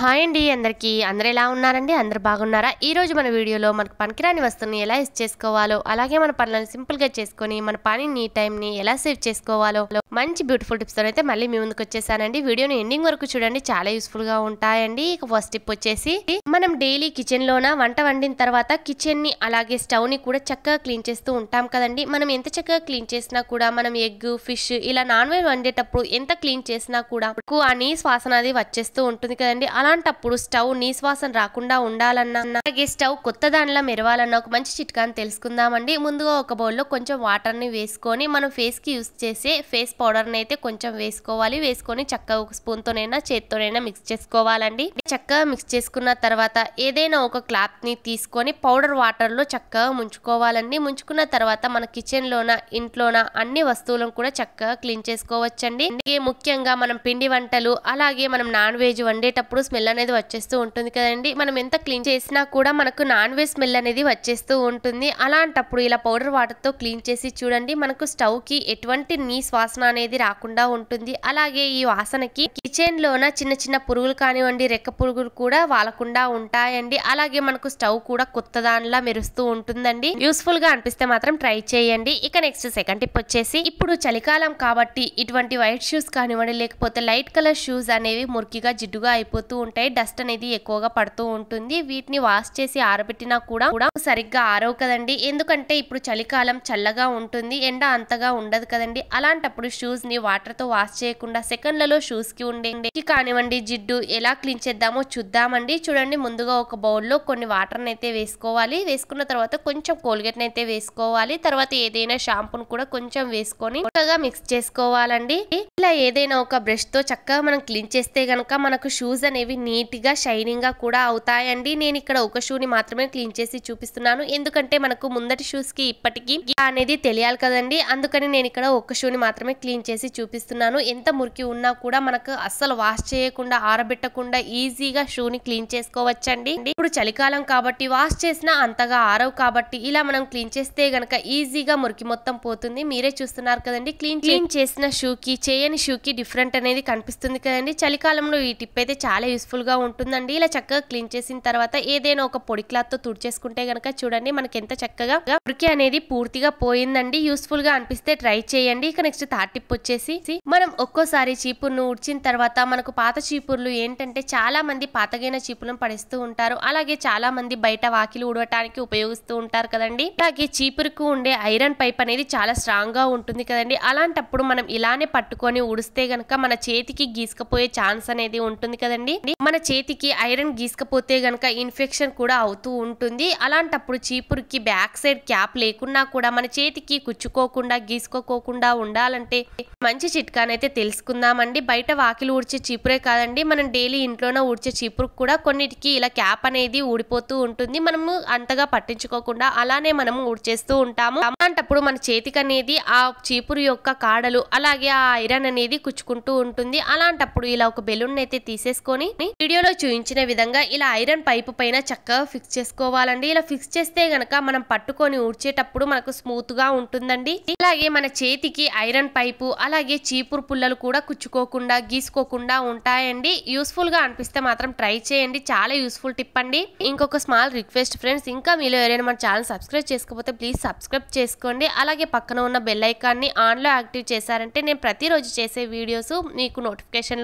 hi అండి అందరికీ అందరు ఎలా ఉన్నారండి అందరు బాగున్నారా ఈరోజు మన వీడియోలో మనకు పనికిరాని వస్తువుని ఎలా యూస్ చేసుకోవాలో అలాగే మన పనులను సింపుల్గా చేసుకొని మన పనిని టైంని ఎలా సేవ్ చేసుకోవాలో మంచి బ్యూటిఫుల్ టిప్స్తో అయితే మళ్ళీ మీ ముందుకు వచ్చేసానండి వీడియోని ఎండింగ్ వరకు చూడండి చాలా యూస్ఫుల్గా ఉంటాయండి ఇక ఫస్ట్ టిప్ వచ్చేసి మనం డైలీ కిచెన్లోన వంట వండిన తర్వాత కిచెన్ని అలాగే స్టవ్ని కూడా చక్కగా క్లీన్ చేస్తూ ఉంటాం కదండి మనం ఎంత చక్కగా క్లీన్ చేసినా కూడా మనం ఎగ్ ఫిష్ ఇలా నాన్ వెజ్ వండేటప్పుడు ఎంత క్లీన్ చేసినా కూడా ఆ నీ శ్వాసన అది వచ్చేస్తూ ఉంటుంది కదండి అలా అలాంటప్పుడు స్టవ్ నీశ్వాసం రాకుండా ఉండాలన్నా అలాగే స్టవ్ కొత్త దానిలా మెరవాలన్న ఒక మంచి చిట్కాని తెలుసుకుందామండి ముందుగా ఒక బౌల్లో కొంచెం వాటర్ని వేసుకొని మనం ఫేస్కి యూస్ చేసే ఫేస్ పౌడర్ని అయితే కొంచెం వేసుకోవాలి వేసుకొని చక్కగా ఒక స్పూన్తోనైనా చేత్తోనైనా మిక్స్ చేసుకోవాలండి చక్కగా మిక్స్ చేసుకున్న తర్వాత ఏదైనా ఒక క్లాత్ని తీసుకొని పౌడర్ వాటర్లో చక్కగా ముంచుకోవాలండి ముంచుకున్న తర్వాత మన కిచెన్లోన ఇంట్లోన అన్ని వస్తువులను కూడా చక్కగా క్లీన్ చేసుకోవచ్చండి ముఖ్యంగా మనం పిండి వంటలు అలాగే మనం నాన్ వెజ్ వండేటప్పుడు స్మెల్ స్మెల్ అనేది వచ్చేస్తూ ఉంటుంది కదండి మనం ఎంత క్లీన్ చేసినా కూడా మనకు నాన్ వెజ్ స్మెల్ అనేది వచ్చేస్తూ ఉంటుంది అలాంటప్పుడు ఇలా పౌడర్ వాటర్తో క్లీన్ చేసి చూడండి మనకు స్టవ్కి ఎటువంటి నీ వాసన అనేది రాకుండా ఉంటుంది అలాగే ఈ వాసనకి కిచెన్లోన చిన్న చిన్న పురుగులు కానివ్వండి రెక్క పురుగులు కూడా వాలకుండా ఉంటాయండి అలాగే మనకు స్టవ్ కూడా కొత్త దానిలా మెరుస్తూ ఉంటుందండి యూస్ఫుల్ గా అనిపిస్తే మాత్రం ట్రై చేయండి ఇక నెక్స్ట్ సెకండ్ టిప్ వచ్చేసి ఇప్పుడు చలికాలం కాబట్టి ఇటువంటి వైట్ షూస్ కానివ్వండి లేకపోతే లైట్ కలర్ షూస్ అనేవి మురికిగా జిడ్డుగా అయిపోతూ ఉంటాయి డస్ట్ అనేది ఎక్కువగా పడుతూ ఉంటుంది వీటిని వాష్ చేసి ఆరబెట్టినా కూడా కూడా సరిగ్గా ఆరవు కదండి ఎందుకంటే ఇప్పుడు చలికాలం చల్లగా ఉంటుంది ఎండ అంతగా ఉండదు కదండి అలాంటప్పుడు షూస్ ని వాటర్ తో వాష్ చేయకుండా సెకండ్లలో షూస్ కి ఉండే కానివ్వండి జిడ్డు ఎలా క్లీన్ చేద్దామో చూద్దామండి చూడండి ముందుగా ఒక బౌల్ లో కొన్ని వాటర్ అయితే వేసుకోవాలి వేసుకున్న తర్వాత కొంచెం కోల్గేట్ అయితే వేసుకోవాలి తర్వాత ఏదైనా షాంపూను కూడా కొంచెం వేసుకొని చక్కగా మిక్స్ చేసుకోవాలండి ఇలా ఏదైనా ఒక బ్రష్ తో చక్కగా మనం క్లీన్ చేస్తే గనక మనకు షూస్ అనేవి నీట్గా షైనింగ్గా కూడా అవుతాయండి నేను ఇక్కడ ఒక షూని మాత్రమే క్లీన్ చేసి చూపిస్తున్నాను ఎందుకంటే మనకు ముందటి షూస్కి ఇప్పటికీ అనేది తెలియాలి కదండి అందుకని నేను ఇక్కడ ఒక షూని మాత్రమే క్లీన్ చేసి చూపిస్తున్నాను ఎంత మురికి ఉన్నా కూడా మనకు అస్సలు వాష్ చేయకుండా ఆరబెట్టకుండా ఈజీగా షూని క్లీన్ చేసుకోవచ్చండి ఇప్పుడు చలికాలం కాబట్టి వాష్ చేసినా అంతగా ఆరవు కాబట్టి ఇలా మనం క్లీన్ చేస్తే గనక ఈజీగా మురికి మొత్తం పోతుంది మీరే చూస్తున్నారు కదండి క్లీన్ క్లీన్ చేసిన షూకి చేయని షూకి డిఫరెంట్ అనేది కనిపిస్తుంది కదండి చలికాలంలో ఈ టిప్ అయితే చాలా యూస్ఫుల్గా ఉంటుందండి ఇలా చక్కగా క్లీన్ చేసిన తర్వాత ఏదైనా ఒక పొడి క్లాత్ తో తుడిచేసుకుంటే గనక చూడండి మనకి ఎంత చక్కగా ఉరికి అనేది పూర్తిగా పోయిందండి గా అనిపిస్తే ట్రై చేయండి ఇక నెక్స్ట్ థర్డ్ టిప్ వచ్చేసి మనం ఒక్కోసారి చీపుర్ను ఉడిచిన తర్వాత మనకు పాత చీపుర్లు ఏంటంటే చాలా మంది పాతగైన చీపులను పడేస్తూ ఉంటారు అలాగే చాలా మంది బయట వాకిలు ఉడవటానికి ఉపయోగిస్తూ ఉంటారు కదండి అలాగే చీపురుకు ఉండే ఐరన్ పైప్ అనేది చాలా స్ట్రాంగ్ గా ఉంటుంది కదండి అలాంటప్పుడు మనం ఇలానే పట్టుకొని ఉడిస్తే గనక మన చేతికి గీసుకపోయే ఛాన్స్ అనేది ఉంటుంది కదండి కాబట్టి మన చేతికి ఐరన్ గీసుకపోతే గనక ఇన్ఫెక్షన్ కూడా అవుతూ ఉంటుంది అలాంటప్పుడు చీపురుకి బ్యాక్ సైడ్ క్యాప్ లేకున్నా కూడా మన చేతికి కుచ్చుకోకుండా గీసుకోకోకుండా ఉండాలంటే మంచి చిట్కానైతే తెలుసుకుందామండి బయట వాకిలు ఊడ్చే చీపురే కాదండి మనం డైలీ ఇంట్లోనే ఊడ్చే చీపురు కూడా కొన్నిటికి ఇలా క్యాప్ అనేది ఊడిపోతూ ఉంటుంది మనము అంతగా పట్టించుకోకుండా అలానే మనము ఊడ్చేస్తూ ఉంటాము అలాంటప్పుడు మన చేతికి అనేది ఆ చీపురు యొక్క కాడలు అలాగే ఆ ఐరన్ అనేది కుచ్చుకుంటూ ఉంటుంది అలాంటప్పుడు ఇలా ఒక బెలూన్ అయితే తీసేసుకొని వీడియోలో చూపించిన విధంగా ఇలా ఐరన్ పైపు పైన చక్కగా ఫిక్స్ చేసుకోవాలండి ఇలా ఫిక్స్ చేస్తే గనక మనం పట్టుకొని ఊడ్చేటప్పుడు మనకు స్మూత్ గా ఉంటుందండి ఇలాగే మన చేతికి ఐరన్ పైపు అలాగే చీపురు పుల్లలు కూడా కుచ్చుకోకుండా గీసుకోకుండా ఉంటాయండి యూస్ఫుల్ గా అనిపిస్తే మాత్రం ట్రై చేయండి చాలా యూస్ఫుల్ టిప్ అండి ఇంకొక స్మాల్ రిక్వెస్ట్ ఫ్రెండ్స్ ఇంకా మీలో ఎవరైనా మన ఛానల్ సబ్స్క్రైబ్ చేసుకోకపోతే ప్లీజ్ సబ్స్క్రైబ్ చేసుకోండి అలాగే పక్కన ఉన్న బెల్ ఆన్ ఆన్లో యాక్టివ్ చేశారంటే నేను ప్రతిరోజు చేసే వీడియోస్ మీకు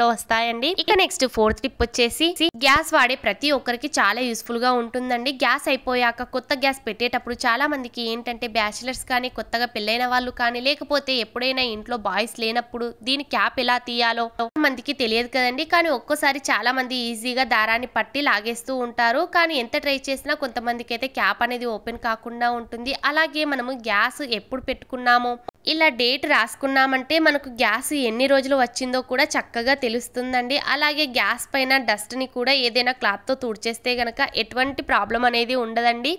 లో వస్తాయండి ఇక నెక్స్ట్ ఫోర్త్ టిప్ వచ్చేసి గ్యాస్ వాడే ప్రతి ఒక్కరికి చాలా యూస్ఫుల్ గా ఉంటుందండి గ్యాస్ అయిపోయాక కొత్త గ్యాస్ పెట్టేటప్పుడు చాలా మందికి ఏంటంటే బ్యాచిలర్స్ కానీ కొత్తగా పెళ్ళైన వాళ్ళు కానీ లేకపోతే ఎప్పుడైనా ఇంట్లో బాయ్స్ లేనప్పుడు దీని క్యాప్ ఎలా తీయాలో మందికి తెలియదు కదండి కానీ ఒక్కోసారి చాలా మంది ఈజీగా దారాన్ని పట్టి లాగేస్తూ ఉంటారు కానీ ఎంత ట్రై చేసినా కొంతమందికి అయితే క్యాప్ అనేది ఓపెన్ కాకుండా ఉంటుంది అలాగే మనము గ్యాస్ ఎప్పుడు పెట్టుకున్నామో ఇలా డేట్ రాసుకున్నామంటే మనకు గ్యాస్ ఎన్ని రోజులు వచ్చిందో కూడా చక్కగా తెలుస్తుందండి అలాగే గ్యాస్ పైన డస్ట్ని కూడా ఏదైనా క్లాత్తో తుడిచేస్తే కనుక ఎటువంటి ప్రాబ్లం అనేది ఉండదండి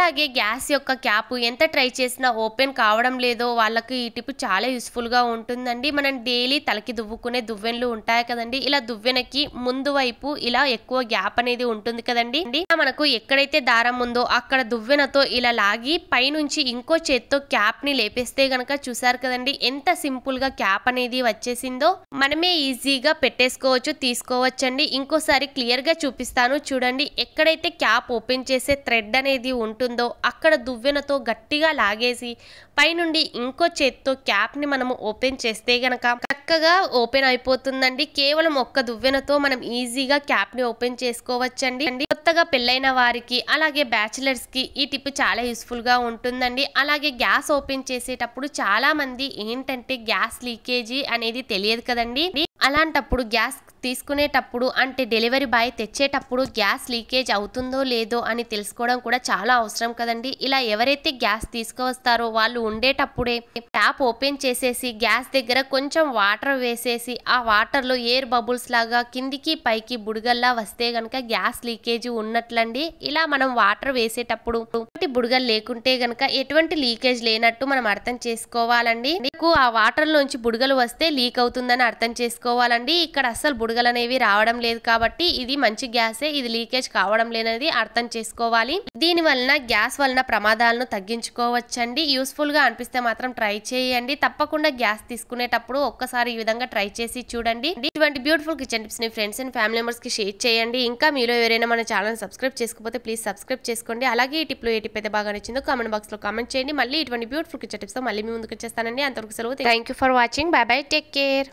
అలాగే గ్యాస్ యొక్క క్యాప్ ఎంత ట్రై చేసినా ఓపెన్ కావడం లేదో వాళ్ళకి ఈ టిప్ చాలా యూస్ఫుల్గా ఉంటుందండి మనం డైలీ తలకి దువ్వుకునే దువ్వెనలు ఉంటాయి కదండి ఇలా దువ్వెనకి ముందు వైపు ఇలా ఎక్కువ గ్యాప్ అనేది ఉంటుంది కదండి మనకు ఎక్కడైతే దారం ఉందో అక్కడ దువ్వెనతో ఇలా లాగి పైనుంచి ఇంకో చేత్తో క్యాప్ ని లేపేస్తే గనక చూసారు కదండి ఎంత సింపుల్ గా క్యాప్ అనేది వచ్చేసిందో మనమే ఈజీగా పెట్టేసుకోవచ్చు తీసుకోవచ్చండి ఇంకోసారి క్లియర్ గా చూపిస్తాను చూడండి ఎక్కడైతే క్యాప్ ఓపెన్ చేసే థ్రెడ్ అనేది ఉంటుంది ఉంటుందో అక్కడ దువ్వెనతో గట్టిగా లాగేసి పైనుండి ఇంకో చేత్తో క్యాప్ని మనము ఓపెన్ చేస్తే గనక చక్కగా ఓపెన్ అయిపోతుందండి కేవలం ఒక్క దువ్వెనతో మనం ఈజీగా క్యాప్ని ఓపెన్ చేసుకోవచ్చండి కొత్తగా పెళ్ళైన వారికి అలాగే కి ఈ టిప్ చాలా యూస్ఫుల్గా ఉంటుందండి అలాగే గ్యాస్ ఓపెన్ చేసేటప్పుడు చాలామంది ఏంటంటే గ్యాస్ లీకేజీ అనేది తెలియదు కదండి అలాంటప్పుడు గ్యాస్ తీసుకునేటప్పుడు అంటే డెలివరీ బాయ్ తెచ్చేటప్పుడు గ్యాస్ లీకేజ్ అవుతుందో లేదో అని తెలుసుకోవడం కూడా చాలా అవసరం కదండి ఇలా ఎవరైతే గ్యాస్ తీసుకువస్తారో వాళ్ళు ఉండేటప్పుడే ట్యాప్ ఓపెన్ చేసేసి గ్యాస్ దగ్గర కొంచెం వాటర్ వేసేసి ఆ వాటర్లో ఎయిర్ బబుల్స్ లాగా కిందికి పైకి బుడగల్లా వస్తే గనక గ్యాస్ లీకేజ్ ఉన్నట్లండి ఇలా మనం వాటర్ వేసేటప్పుడు బుడగలు లేకుంటే గనక ఎటువంటి లీకేజ్ లేనట్టు మనం అర్థం చేసుకోవాలండి మీకు ఆ వాటర్ లోంచి బుడగలు వస్తే లీక్ అవుతుందని అర్థం చేసుకోవాలండి ఇక్కడ అసలు బుడగలు అనేవి రావడం లేదు కాబట్టి ఇది మంచి గ్యాసే ఇది లీకేజ్ కావడం లేనది అర్థం చేసుకోవాలి దీని వలన గ్యాస్ వలన ప్రమాదాలను తగ్గించుకోవచ్చండి యూస్ఫుల్ గా అనిపిస్తే మాత్రం ట్రై చేయండి తప్పకుండా గ్యాస్ తీసుకునేటప్పుడు ఒక్కసారి ఈ విధంగా ట్రై చేసి చూడండి ఇటువంటి బ్యూటిఫుల్ కిచెన్ టిప్స్ ని ఫ్రెండ్స్ అండ్ ఫ్యామిలీ మెంబర్స్ కి షేర్ చేయండి ఇంకా మీరు ఎవరైనా మన ఛానల్ సబ్స్క్రైబ్ చేసుకోకపోతే ప్లీజ్ సబ్స్క్రైబ్ చేసుకోండి అలాగే ఈ లో ఏ టిప్ అయితే బాగా నచ్చిందో కామెంట్ బాక్స్ లో కామెంట్ చేయండి మళ్ళీ ఇటువంటి బ్యూటిఫుల్ కిచెన్ టిప్స్ తో మళ్ళీ మీ ముందుకు వచ్చేస్తానండి అంతవరకు సెలవు thank for watching bye bye take care